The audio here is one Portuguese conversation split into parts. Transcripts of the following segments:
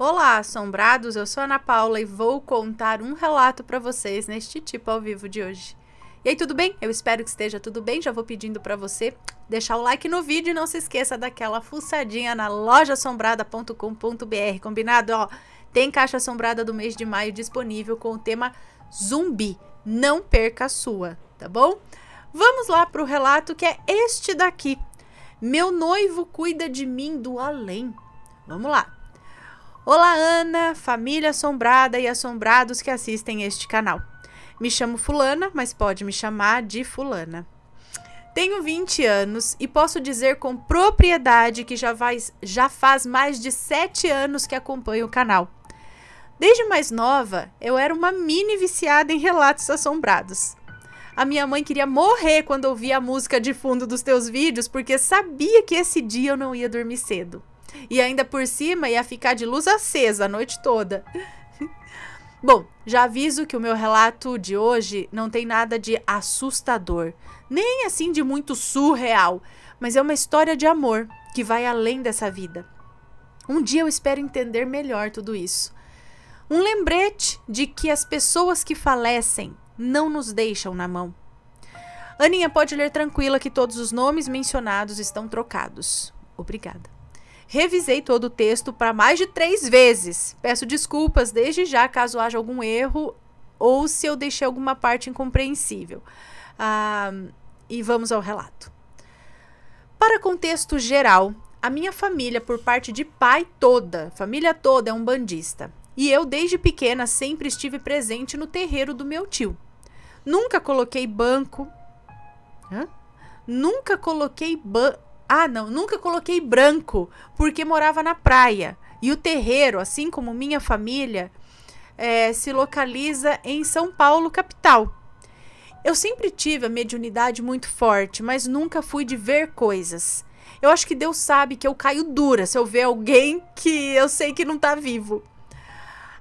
Olá, assombrados! Eu sou Ana Paula e vou contar um relato para vocês neste tipo ao vivo de hoje. E aí, tudo bem? Eu espero que esteja tudo bem. Já vou pedindo para você deixar o like no vídeo e não se esqueça daquela fuçadinha na lojaassombrada.com.br, combinado? Ó, tem caixa assombrada do mês de maio disponível com o tema zumbi. Não perca a sua, tá bom? Vamos lá para o relato que é este daqui. Meu noivo cuida de mim do além. Vamos lá. Olá, Ana, família assombrada e assombrados que assistem este canal. Me chamo Fulana, mas pode me chamar de Fulana. Tenho 20 anos e posso dizer com propriedade que já faz, já faz mais de 7 anos que acompanho o canal. Desde mais nova, eu era uma mini viciada em relatos assombrados. A minha mãe queria morrer quando ouvia a música de fundo dos teus vídeos porque sabia que esse dia eu não ia dormir cedo. E ainda por cima ia ficar de luz acesa a noite toda. Bom, já aviso que o meu relato de hoje não tem nada de assustador, nem assim de muito surreal, mas é uma história de amor que vai além dessa vida. Um dia eu espero entender melhor tudo isso. Um lembrete de que as pessoas que falecem não nos deixam na mão. Aninha, pode ler tranquila que todos os nomes mencionados estão trocados. Obrigada. Revisei todo o texto para mais de três vezes. Peço desculpas desde já caso haja algum erro ou se eu deixei alguma parte incompreensível. Ah, e vamos ao relato. Para contexto geral, a minha família, por parte de pai toda, família toda é um bandista. E eu, desde pequena, sempre estive presente no terreiro do meu tio. Nunca coloquei banco. Hã? Nunca coloquei banco. Ah, não, nunca coloquei branco porque morava na praia. E o terreiro, assim como minha família, é, se localiza em São Paulo, capital. Eu sempre tive a mediunidade muito forte, mas nunca fui de ver coisas. Eu acho que Deus sabe que eu caio dura se eu ver alguém que eu sei que não está vivo.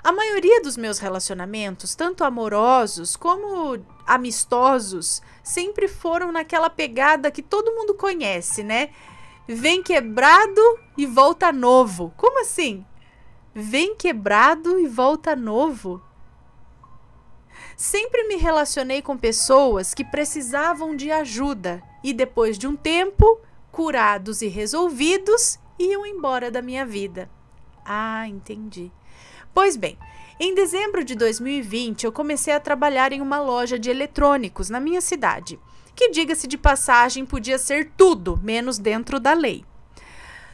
A maioria dos meus relacionamentos, tanto amorosos como amistosos, sempre foram naquela pegada que todo mundo conhece, né? Vem quebrado e volta novo. Como assim? Vem quebrado e volta novo. Sempre me relacionei com pessoas que precisavam de ajuda e depois de um tempo, curados e resolvidos, iam embora da minha vida. Ah, entendi. Pois bem, em dezembro de 2020 eu comecei a trabalhar em uma loja de eletrônicos na minha cidade, que, diga-se de passagem, podia ser tudo menos dentro da lei.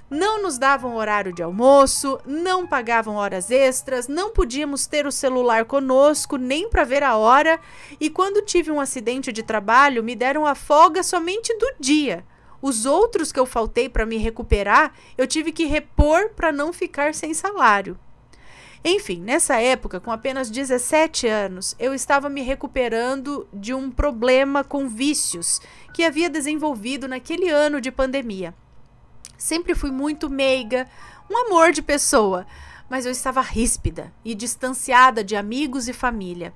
Não nos davam horário de almoço, não pagavam horas extras, não podíamos ter o celular conosco nem para ver a hora, e quando tive um acidente de trabalho, me deram a folga somente do dia. Os outros que eu faltei para me recuperar, eu tive que repor para não ficar sem salário. Enfim, nessa época, com apenas 17 anos, eu estava me recuperando de um problema com vícios que havia desenvolvido naquele ano de pandemia. Sempre fui muito meiga, um amor de pessoa, mas eu estava ríspida e distanciada de amigos e família.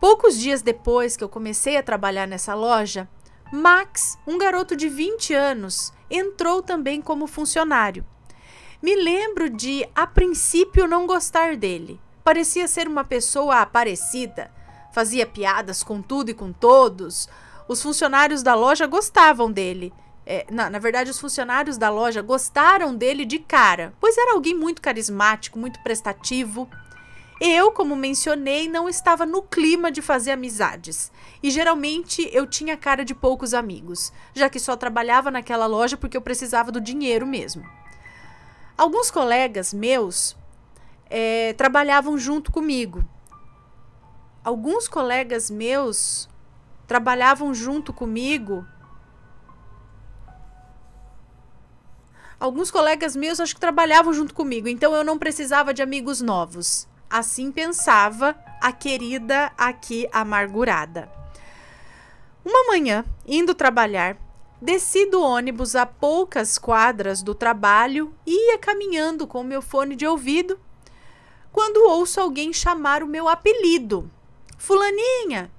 Poucos dias depois que eu comecei a trabalhar nessa loja, Max, um garoto de 20 anos, entrou também como funcionário. Me lembro de, a princípio, não gostar dele. Parecia ser uma pessoa aparecida, fazia piadas com tudo e com todos. Os funcionários da loja gostavam dele. É, na, na, verdade, os funcionários da loja gostaram dele de cara, pois era alguém muito carismático, muito prestativo. Eu, como mencionei, não estava no clima de fazer amizades e geralmente eu tinha cara de poucos amigos, já que só trabalhava naquela loja porque eu precisava do dinheiro mesmo. Alguns colegas meus é, trabalhavam junto comigo. Alguns colegas meus trabalhavam junto comigo. Alguns colegas meus acho que trabalhavam junto comigo, então eu não precisava de amigos novos. Assim pensava a querida aqui amargurada. Uma manhã, indo trabalhar, Desci do ônibus a poucas quadras do trabalho e ia caminhando com meu fone de ouvido quando ouço alguém chamar o meu apelido. Fulaninha!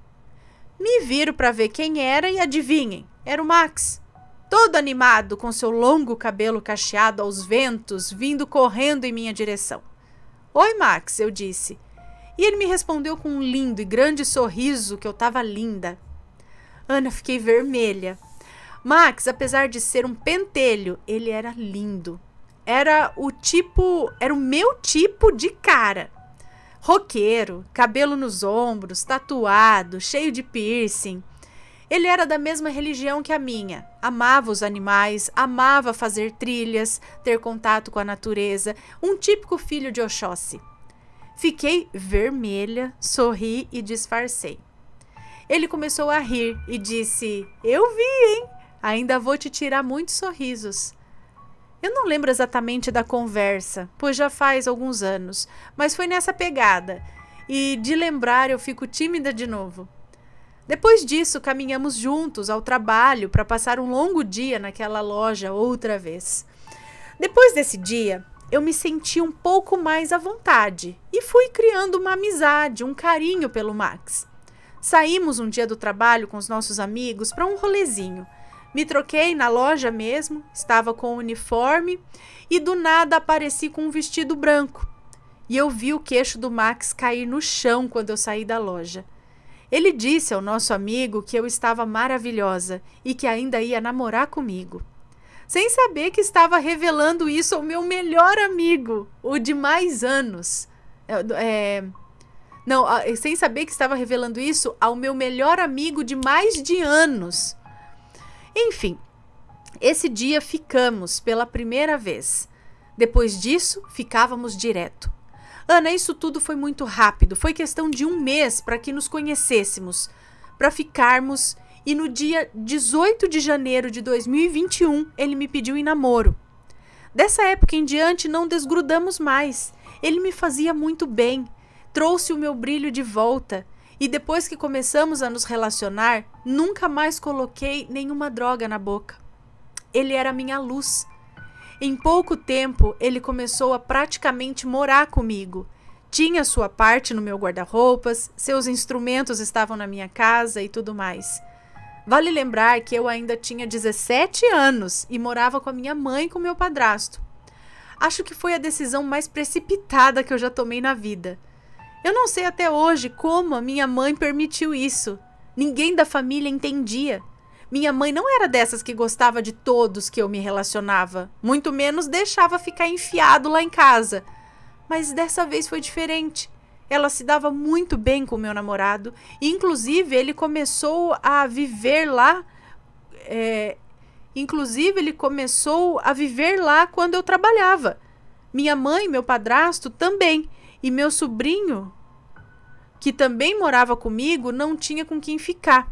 Me viro para ver quem era e adivinhem, era o Max. Todo animado, com seu longo cabelo cacheado aos ventos, vindo correndo em minha direção. Oi, Max, eu disse. E ele me respondeu com um lindo e grande sorriso que eu estava linda. Ana, fiquei vermelha. Max, apesar de ser um pentelho, ele era lindo. Era o tipo, era o meu tipo de cara. Roqueiro, cabelo nos ombros, tatuado, cheio de piercing. Ele era da mesma religião que a minha. Amava os animais, amava fazer trilhas, ter contato com a natureza, um típico filho de Oxóssi. Fiquei vermelha, sorri e disfarcei. Ele começou a rir e disse: Eu vi, hein? Ainda vou te tirar muitos sorrisos. Eu não lembro exatamente da conversa, pois já faz alguns anos, mas foi nessa pegada. E de lembrar eu fico tímida de novo. Depois disso, caminhamos juntos ao trabalho para passar um longo dia naquela loja outra vez. Depois desse dia, eu me senti um pouco mais à vontade e fui criando uma amizade, um carinho pelo Max. Saímos um dia do trabalho com os nossos amigos para um rolezinho. Me troquei na loja mesmo, estava com o uniforme e do nada apareci com um vestido branco. E eu vi o queixo do Max cair no chão quando eu saí da loja. Ele disse ao nosso amigo que eu estava maravilhosa e que ainda ia namorar comigo. Sem saber que estava revelando isso ao meu melhor amigo, o de mais anos. É, é não, sem saber que estava revelando isso ao meu melhor amigo de mais de anos. Enfim, esse dia ficamos pela primeira vez. Depois disso, ficávamos direto. Ana, isso tudo foi muito rápido. Foi questão de um mês para que nos conhecêssemos, para ficarmos. E no dia 18 de janeiro de 2021, ele me pediu em namoro. Dessa época em diante, não desgrudamos mais. Ele me fazia muito bem, trouxe o meu brilho de volta e depois que começamos a nos relacionar, nunca mais coloquei nenhuma droga na boca. Ele era minha luz. Em pouco tempo, ele começou a praticamente morar comigo. Tinha sua parte no meu guarda-roupas, seus instrumentos estavam na minha casa e tudo mais. Vale lembrar que eu ainda tinha 17 anos e morava com a minha mãe e com meu padrasto. Acho que foi a decisão mais precipitada que eu já tomei na vida. Eu não sei até hoje como a minha mãe permitiu isso. Ninguém da família entendia. Minha mãe não era dessas que gostava de todos que eu me relacionava, muito menos deixava ficar enfiado lá em casa. Mas dessa vez foi diferente. Ela se dava muito bem com meu namorado, e inclusive ele começou a viver lá. É, inclusive ele começou a viver lá quando eu trabalhava. Minha mãe, meu padrasto também. E meu sobrinho, que também morava comigo, não tinha com quem ficar.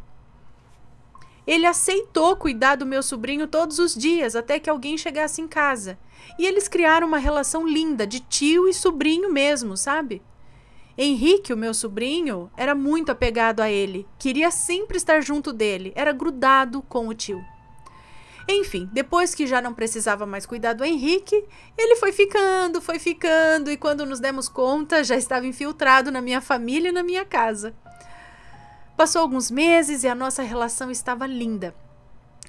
Ele aceitou cuidar do meu sobrinho todos os dias, até que alguém chegasse em casa. E eles criaram uma relação linda, de tio e sobrinho mesmo, sabe? Henrique, o meu sobrinho, era muito apegado a ele, queria sempre estar junto dele, era grudado com o tio. Enfim, depois que já não precisava mais cuidar do Henrique, ele foi ficando, foi ficando, e quando nos demos conta, já estava infiltrado na minha família e na minha casa. Passou alguns meses e a nossa relação estava linda.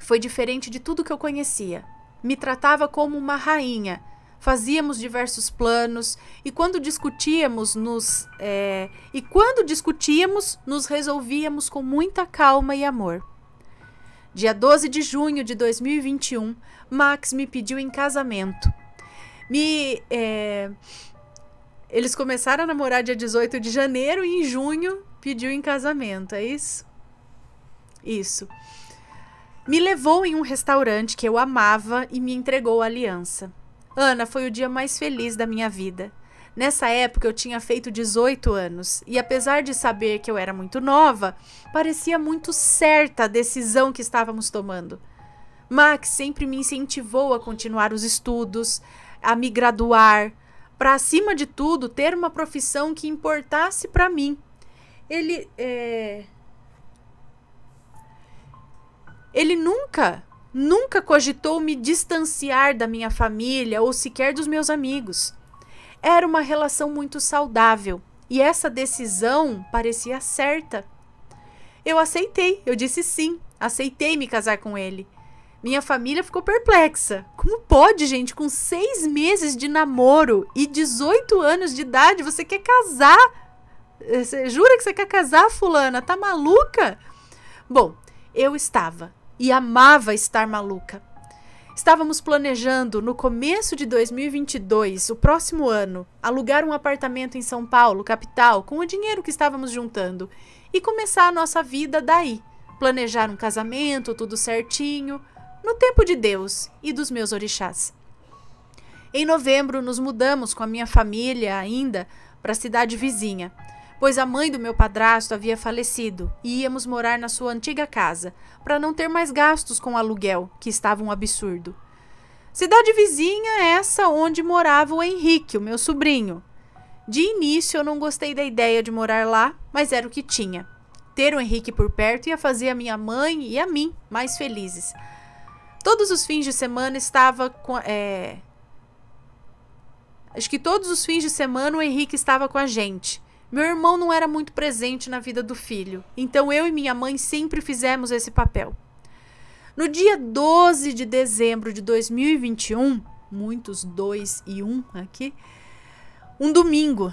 Foi diferente de tudo que eu conhecia. Me tratava como uma rainha. Fazíamos diversos planos e quando discutíamos nos é, e quando discutíamos nos resolvíamos com muita calma e amor. Dia 12 de junho de 2021, Max me pediu em casamento. Me. É... Eles começaram a namorar dia 18 de janeiro e em junho pediu em casamento, é isso? Isso. Me levou em um restaurante que eu amava e me entregou a aliança. Ana, foi o dia mais feliz da minha vida. Nessa época eu tinha feito 18 anos e, apesar de saber que eu era muito nova, parecia muito certa a decisão que estávamos tomando. Max sempre me incentivou a continuar os estudos, a me graduar, para acima de tudo ter uma profissão que importasse para mim. Ele é... ele nunca, nunca cogitou me distanciar da minha família ou sequer dos meus amigos. Era uma relação muito saudável e essa decisão parecia certa. Eu aceitei, eu disse sim, aceitei me casar com ele. Minha família ficou perplexa. Como pode, gente, com seis meses de namoro e 18 anos de idade, você quer casar? Você eh, jura que você quer casar, Fulana? Tá maluca? Bom, eu estava e amava estar maluca. Estávamos planejando, no começo de 2022, o próximo ano, alugar um apartamento em São Paulo, capital, com o dinheiro que estávamos juntando e começar a nossa vida daí. Planejar um casamento, tudo certinho, no tempo de Deus e dos meus orixás. Em novembro, nos mudamos com a minha família ainda para a cidade vizinha pois a mãe do meu padrasto havia falecido e íamos morar na sua antiga casa, para não ter mais gastos com aluguel, que estava um absurdo. Cidade vizinha é essa onde morava o Henrique, o meu sobrinho. De início eu não gostei da ideia de morar lá, mas era o que tinha. Ter o Henrique por perto ia fazer a minha mãe e a mim mais felizes. Todos os fins de semana estava com. É... Acho que todos os fins de semana o Henrique estava com a gente. Meu irmão não era muito presente na vida do filho, então eu e minha mãe sempre fizemos esse papel. No dia 12 de dezembro de 2021, muitos dois e um aqui, um domingo,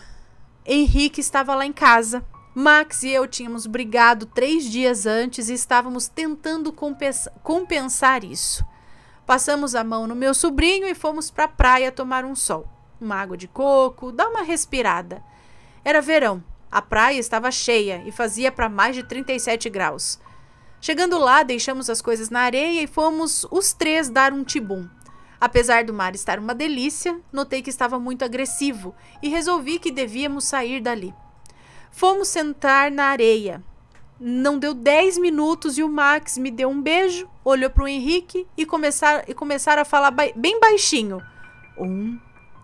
Henrique estava lá em casa. Max e eu tínhamos brigado três dias antes e estávamos tentando compensa compensar isso. Passamos a mão no meu sobrinho e fomos para a praia tomar um sol, uma água de coco, dar uma respirada. Era verão. A praia estava cheia e fazia para mais de 37 graus. Chegando lá, deixamos as coisas na areia e fomos os três dar um tibum. Apesar do mar estar uma delícia, notei que estava muito agressivo e resolvi que devíamos sair dali. Fomos sentar na areia. Não deu 10 minutos e o Max me deu um beijo, olhou para o Henrique e começaram e começar a falar ba bem baixinho. Um,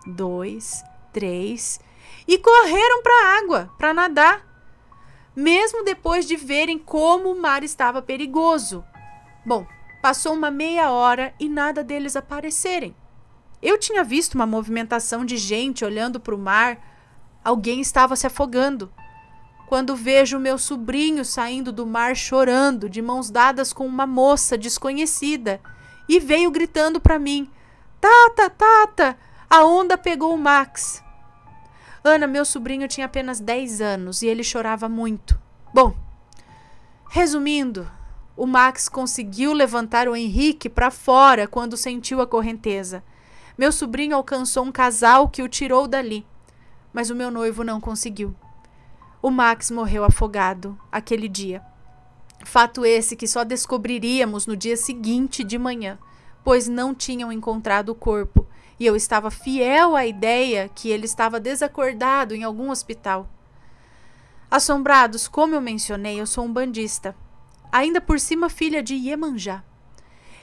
dois, três e correram para a água para nadar, mesmo depois de verem como o mar estava perigoso. Bom, passou uma meia hora e nada deles aparecerem. Eu tinha visto uma movimentação de gente olhando para o mar, alguém estava se afogando. Quando vejo meu sobrinho saindo do mar chorando, de mãos dadas com uma moça desconhecida, e veio gritando para mim: Tata, tata, a onda pegou o Max. Ana, meu sobrinho tinha apenas 10 anos e ele chorava muito. Bom, resumindo, o Max conseguiu levantar o Henrique para fora quando sentiu a correnteza. Meu sobrinho alcançou um casal que o tirou dali, mas o meu noivo não conseguiu. O Max morreu afogado aquele dia. Fato esse que só descobriríamos no dia seguinte de manhã, pois não tinham encontrado o corpo e eu estava fiel à ideia que ele estava desacordado em algum hospital. Assombrados, como eu mencionei, eu sou um bandista, ainda por cima filha de Iemanjá.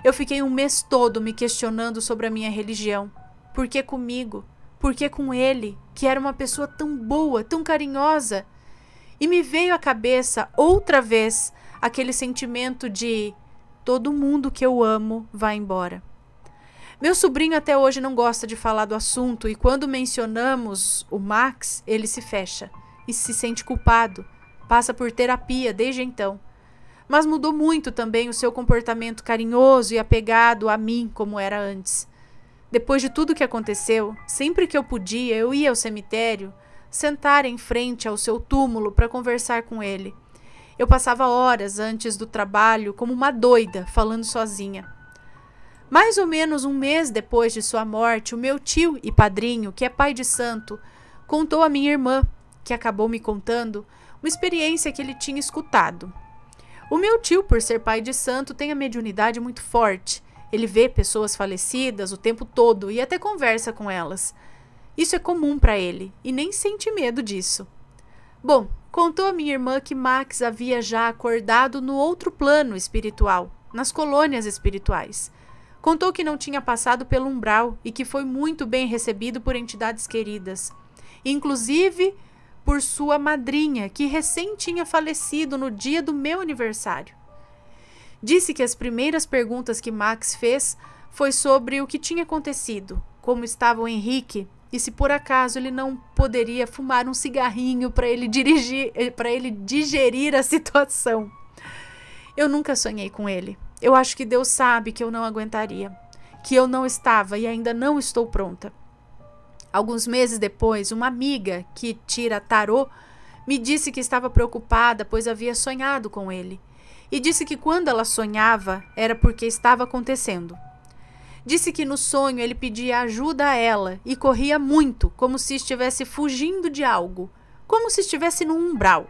Eu fiquei um mês todo me questionando sobre a minha religião. Por que comigo? Por que com ele, que era uma pessoa tão boa, tão carinhosa? E me veio à cabeça outra vez aquele sentimento de todo mundo que eu amo vai embora. Meu sobrinho até hoje não gosta de falar do assunto e quando mencionamos o Max, ele se fecha e se sente culpado. Passa por terapia desde então. Mas mudou muito também o seu comportamento carinhoso e apegado a mim como era antes. Depois de tudo que aconteceu, sempre que eu podia, eu ia ao cemitério sentar em frente ao seu túmulo para conversar com ele. Eu passava horas antes do trabalho como uma doida, falando sozinha. Mais ou menos um mês depois de sua morte, o meu tio e padrinho, que é pai de santo, contou a minha irmã, que acabou me contando, uma experiência que ele tinha escutado. O meu tio, por ser pai de santo, tem a mediunidade muito forte. Ele vê pessoas falecidas o tempo todo e até conversa com elas. Isso é comum para ele e nem sente medo disso. Bom, contou a minha irmã que Max havia já acordado no outro plano espiritual, nas colônias espirituais. Contou que não tinha passado pelo umbral e que foi muito bem recebido por entidades queridas, inclusive por sua madrinha, que recém tinha falecido no dia do meu aniversário. Disse que as primeiras perguntas que Max fez foi sobre o que tinha acontecido, como estava o Henrique e se por acaso ele não poderia fumar um cigarrinho para ele dirigir, eh, para ele digerir a situação. Eu nunca sonhei com ele, eu acho que Deus sabe que eu não aguentaria, que eu não estava e ainda não estou pronta. Alguns meses depois, uma amiga que tira tarô me disse que estava preocupada, pois havia sonhado com ele. E disse que quando ela sonhava era porque estava acontecendo. Disse que no sonho ele pedia ajuda a ela e corria muito, como se estivesse fugindo de algo, como se estivesse num umbral.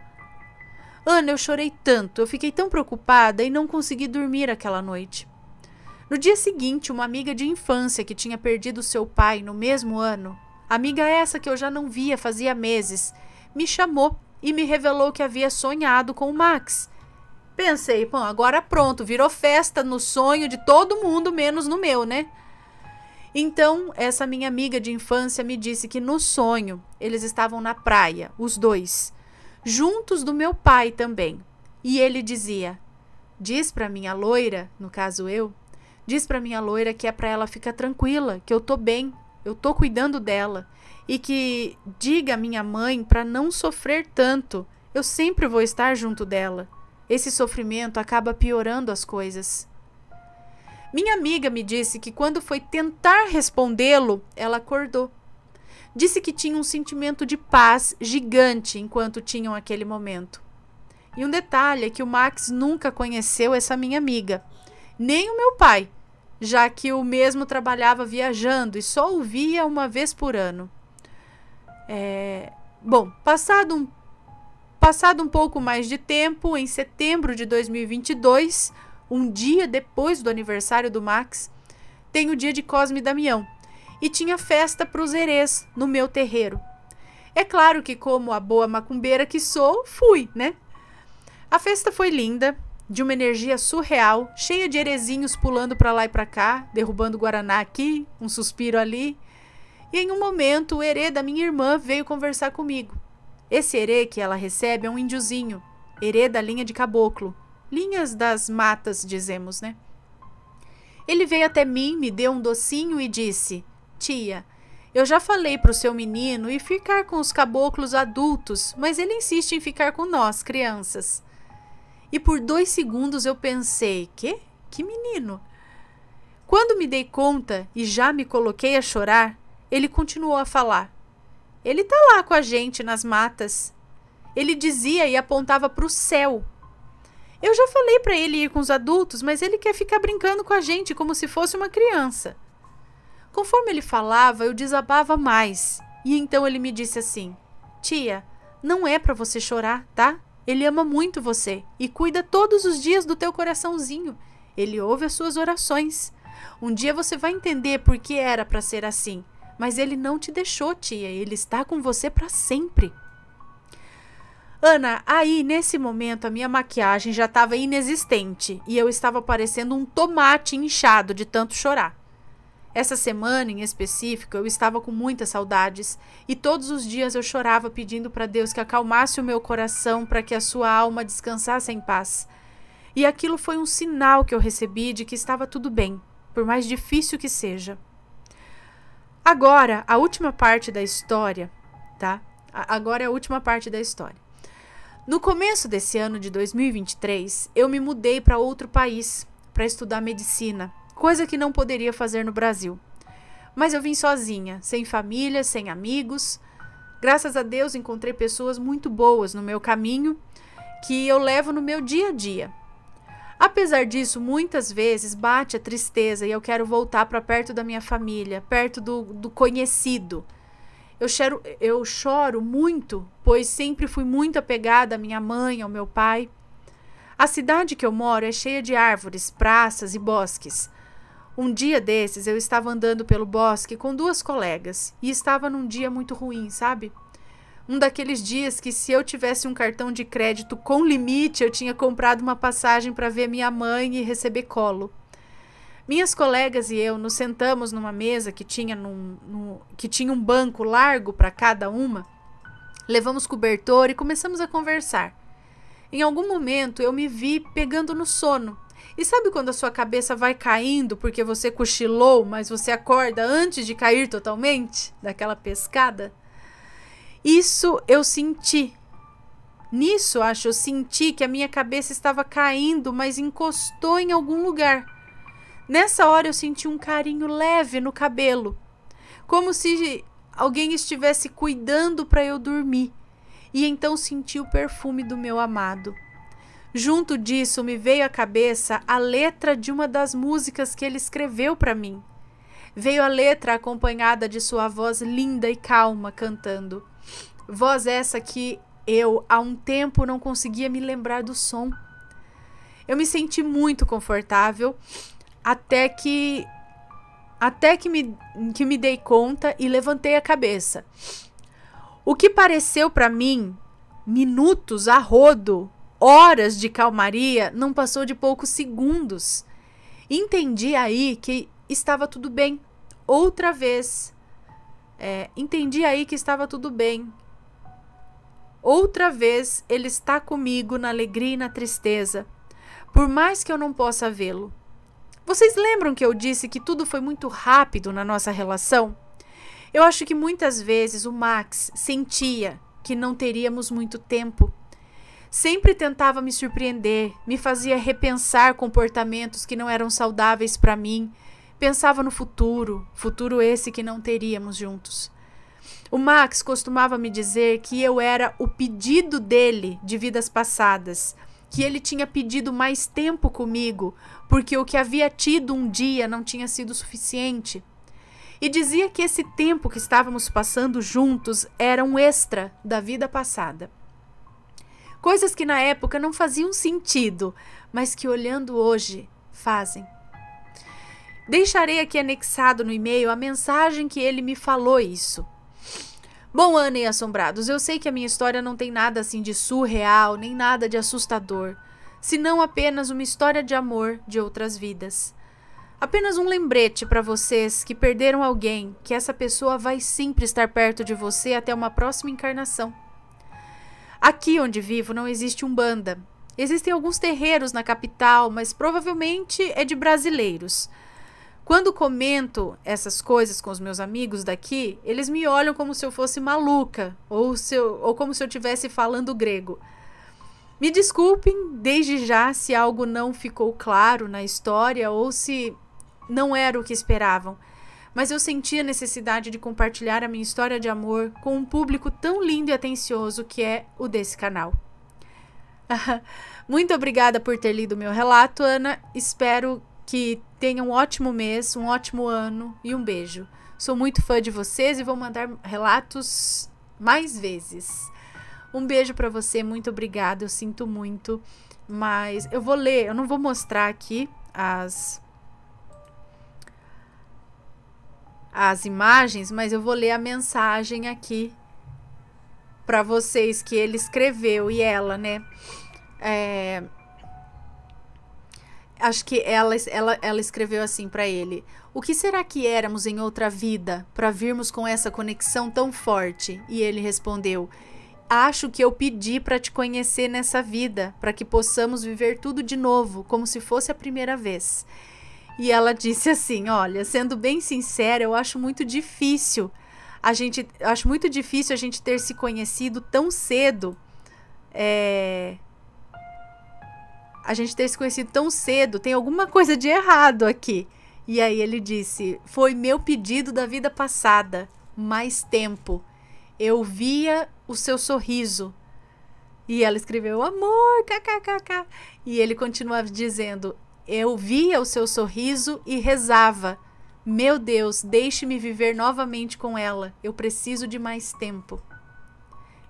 Ana, eu chorei tanto, eu fiquei tão preocupada e não consegui dormir aquela noite. No dia seguinte, uma amiga de infância que tinha perdido seu pai no mesmo ano, amiga essa que eu já não via fazia meses, me chamou e me revelou que havia sonhado com o Max. Pensei, pô, agora pronto, virou festa no sonho de todo mundo, menos no meu, né? Então, essa minha amiga de infância me disse que no sonho eles estavam na praia, os dois juntos do meu pai também. E ele dizia: Diz para minha loira, no caso eu, diz para minha loira que é para ela ficar tranquila, que eu tô bem, eu tô cuidando dela e que diga à minha mãe para não sofrer tanto. Eu sempre vou estar junto dela. Esse sofrimento acaba piorando as coisas. Minha amiga me disse que quando foi tentar respondê-lo, ela acordou disse que tinha um sentimento de paz gigante enquanto tinham aquele momento. E um detalhe é que o Max nunca conheceu essa minha amiga, nem o meu pai, já que o mesmo trabalhava viajando e só o via uma vez por ano. É... Bom, passado um, passado um pouco mais de tempo, em setembro de 2022, um dia depois do aniversário do Max, tem o dia de Cosme e Damião, e tinha festa para os herês no meu terreiro. É claro que, como a boa macumbeira que sou, fui, né? A festa foi linda, de uma energia surreal, cheia de herezinhos pulando para lá e para cá, derrubando guaraná aqui, um suspiro ali. E em um momento, o herê da minha irmã veio conversar comigo. Esse herê que ela recebe é um índiozinho, herê da linha de caboclo, linhas das matas, dizemos, né? Ele veio até mim, me deu um docinho e disse: Tia, eu já falei para o seu menino e ficar com os caboclos adultos, mas ele insiste em ficar com nós, crianças. E por dois segundos eu pensei: que? Que menino? Quando me dei conta e já me coloquei a chorar, ele continuou a falar. Ele tá lá com a gente nas matas. Ele dizia e apontava para o céu. Eu já falei para ele ir com os adultos, mas ele quer ficar brincando com a gente como se fosse uma criança. Conforme ele falava, eu desabava mais. E então ele me disse assim: Tia, não é para você chorar, tá? Ele ama muito você e cuida todos os dias do teu coraçãozinho. Ele ouve as suas orações. Um dia você vai entender por que era para ser assim, mas ele não te deixou, tia. Ele está com você para sempre. Ana, aí nesse momento a minha maquiagem já estava inexistente e eu estava parecendo um tomate inchado de tanto chorar. Essa semana em específico eu estava com muitas saudades e todos os dias eu chorava pedindo para Deus que acalmasse o meu coração para que a sua alma descansasse em paz. E aquilo foi um sinal que eu recebi de que estava tudo bem, por mais difícil que seja. Agora, a última parte da história, tá? Agora é a última parte da história. No começo desse ano de 2023, eu me mudei para outro país para estudar medicina coisa que não poderia fazer no Brasil. Mas eu vim sozinha, sem família, sem amigos. Graças a Deus encontrei pessoas muito boas no meu caminho que eu levo no meu dia a dia. Apesar disso, muitas vezes bate a tristeza e eu quero voltar para perto da minha família, perto do, do conhecido. Eu choro, eu choro muito, pois sempre fui muito apegada à minha mãe, ao meu pai. A cidade que eu moro é cheia de árvores, praças e bosques. Um dia desses eu estava andando pelo bosque com duas colegas e estava num dia muito ruim, sabe? Um daqueles dias que, se eu tivesse um cartão de crédito com limite, eu tinha comprado uma passagem para ver minha mãe e receber colo. Minhas colegas e eu nos sentamos numa mesa que tinha, num, num, que tinha um banco largo para cada uma, levamos cobertor e começamos a conversar. Em algum momento eu me vi pegando no sono e sabe quando a sua cabeça vai caindo porque você cochilou, mas você acorda antes de cair totalmente daquela pescada? Isso eu senti. Nisso, acho, eu senti que a minha cabeça estava caindo, mas encostou em algum lugar. Nessa hora eu senti um carinho leve no cabelo, como se alguém estivesse cuidando para eu dormir. E então senti o perfume do meu amado. Junto disso, me veio à cabeça a letra de uma das músicas que ele escreveu para mim. Veio a letra acompanhada de sua voz linda e calma cantando. Voz essa que eu, há um tempo, não conseguia me lembrar do som. Eu me senti muito confortável até que até que me, que me dei conta e levantei a cabeça. O que pareceu para mim minutos a rodo horas de calmaria não passou de poucos segundos. Entendi aí que estava tudo bem. Outra vez. É, entendi aí que estava tudo bem. Outra vez ele está comigo na alegria e na tristeza, por mais que eu não possa vê-lo. Vocês lembram que eu disse que tudo foi muito rápido na nossa relação? Eu acho que muitas vezes o Max sentia que não teríamos muito tempo Sempre tentava me surpreender, me fazia repensar comportamentos que não eram saudáveis para mim. Pensava no futuro, futuro esse que não teríamos juntos. O Max costumava me dizer que eu era o pedido dele de vidas passadas, que ele tinha pedido mais tempo comigo, porque o que havia tido um dia não tinha sido suficiente. E dizia que esse tempo que estávamos passando juntos era um extra da vida passada. Coisas que na época não faziam sentido, mas que olhando hoje fazem. Deixarei aqui anexado no e-mail a mensagem que ele me falou isso. Bom Ana e assombrados, eu sei que a minha história não tem nada assim de surreal, nem nada de assustador, senão apenas uma história de amor de outras vidas. Apenas um lembrete para vocês que perderam alguém, que essa pessoa vai sempre estar perto de você até uma próxima encarnação. Aqui onde vivo não existe umbanda. Existem alguns terreiros na capital, mas provavelmente é de brasileiros. Quando comento essas coisas com os meus amigos daqui, eles me olham como se eu fosse maluca ou, se eu, ou como se eu estivesse falando grego. Me desculpem desde já se algo não ficou claro na história ou se não era o que esperavam mas eu senti a necessidade de compartilhar a minha história de amor com um público tão lindo e atencioso que é o desse canal. Muito obrigada por ter lido meu relato, Ana. Espero que tenha um ótimo mês, um ótimo ano e um beijo. Sou muito fã de vocês e vou mandar relatos mais vezes. Um beijo para você, muito obrigada. Eu sinto muito, mas eu vou ler, eu não vou mostrar aqui as as imagens, mas eu vou ler a mensagem aqui para vocês que ele escreveu e ela, né? É, acho que ela, ela, ela escreveu assim para ele: O que será que éramos em outra vida para virmos com essa conexão tão forte? E ele respondeu: Acho que eu pedi para te conhecer nessa vida, para que possamos viver tudo de novo, como se fosse a primeira vez. E ela disse assim: Olha, sendo bem sincera, eu acho muito difícil a gente. Acho muito difícil a gente ter se conhecido tão cedo. É, a gente ter se conhecido tão cedo. Tem alguma coisa de errado aqui. E aí ele disse: Foi meu pedido da vida passada. Mais tempo. Eu via o seu sorriso. E ela escreveu: Amor, kkkk. E ele continuava dizendo: eu via o seu sorriso e rezava: Meu Deus, deixe-me viver novamente com ela. Eu preciso de mais tempo.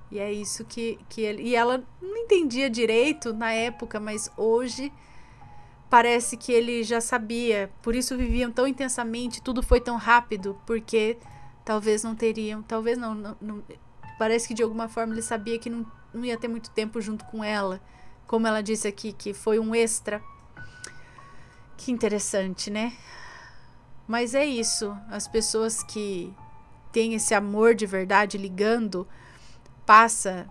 E é isso que, que ele. E ela não entendia direito na época, mas hoje parece que ele já sabia. Por isso viviam tão intensamente, tudo foi tão rápido, porque talvez não teriam. Talvez não, não, não parece que de alguma forma ele sabia que não, não ia ter muito tempo junto com ela. Como ela disse aqui, que foi um extra. Que interessante, né? Mas é isso. As pessoas que têm esse amor de verdade ligando, passa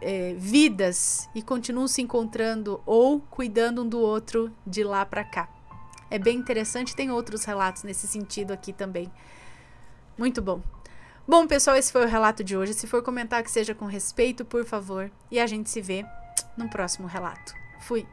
é, vidas e continuam se encontrando ou cuidando um do outro de lá para cá. É bem interessante, tem outros relatos nesse sentido aqui também. Muito bom. Bom, pessoal, esse foi o relato de hoje. Se for comentar, que seja com respeito, por favor. E a gente se vê no próximo relato. Fui!